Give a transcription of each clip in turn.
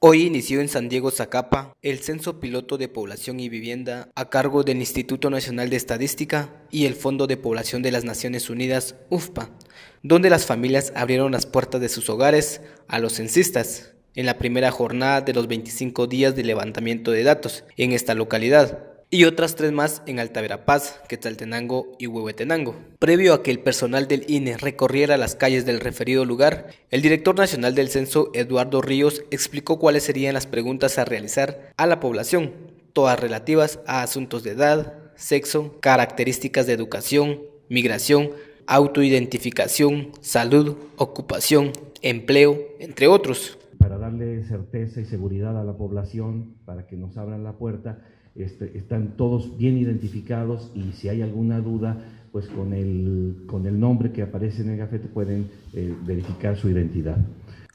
Hoy inició en San Diego Zacapa el Censo Piloto de Población y Vivienda a cargo del Instituto Nacional de Estadística y el Fondo de Población de las Naciones Unidas, UFPA, donde las familias abrieron las puertas de sus hogares a los censistas en la primera jornada de los 25 días de levantamiento de datos en esta localidad, y otras tres más en Altaverapaz, Verapaz, Quetzaltenango y Huehuetenango. Previo a que el personal del INE recorriera las calles del referido lugar, el director nacional del censo, Eduardo Ríos, explicó cuáles serían las preguntas a realizar a la población, todas relativas a asuntos de edad, sexo, características de educación, migración, autoidentificación, salud, ocupación, empleo, entre otros darle certeza y seguridad a la población para que nos abran la puerta. Este, están todos bien identificados y si hay alguna duda, pues con el, con el nombre que aparece en el gafete pueden eh, verificar su identidad.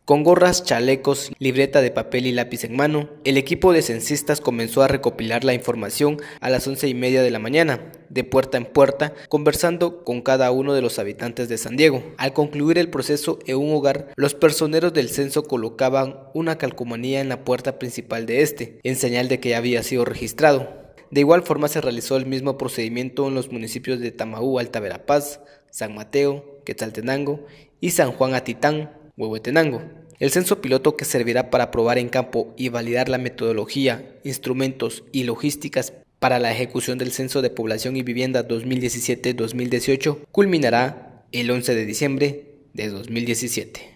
Con gorras, chalecos, libreta de papel y lápiz en mano, el equipo de censistas comenzó a recopilar la información a las once y media de la mañana, de puerta en puerta, conversando con cada uno de los habitantes de San Diego. Al concluir el proceso en un hogar, los personeros del censo colocaban una calcomanía en la puerta principal de este, en señal de que ya había sido registrado. De igual forma se realizó el mismo procedimiento en los municipios de Tamaú, Alta Verapaz, San Mateo, Quetzaltenango y San Juan Atitán, Huehuetenango. El censo piloto que servirá para probar en campo y validar la metodología, instrumentos y logísticas para la ejecución del Censo de Población y Vivienda 2017-2018 culminará el 11 de diciembre de 2017.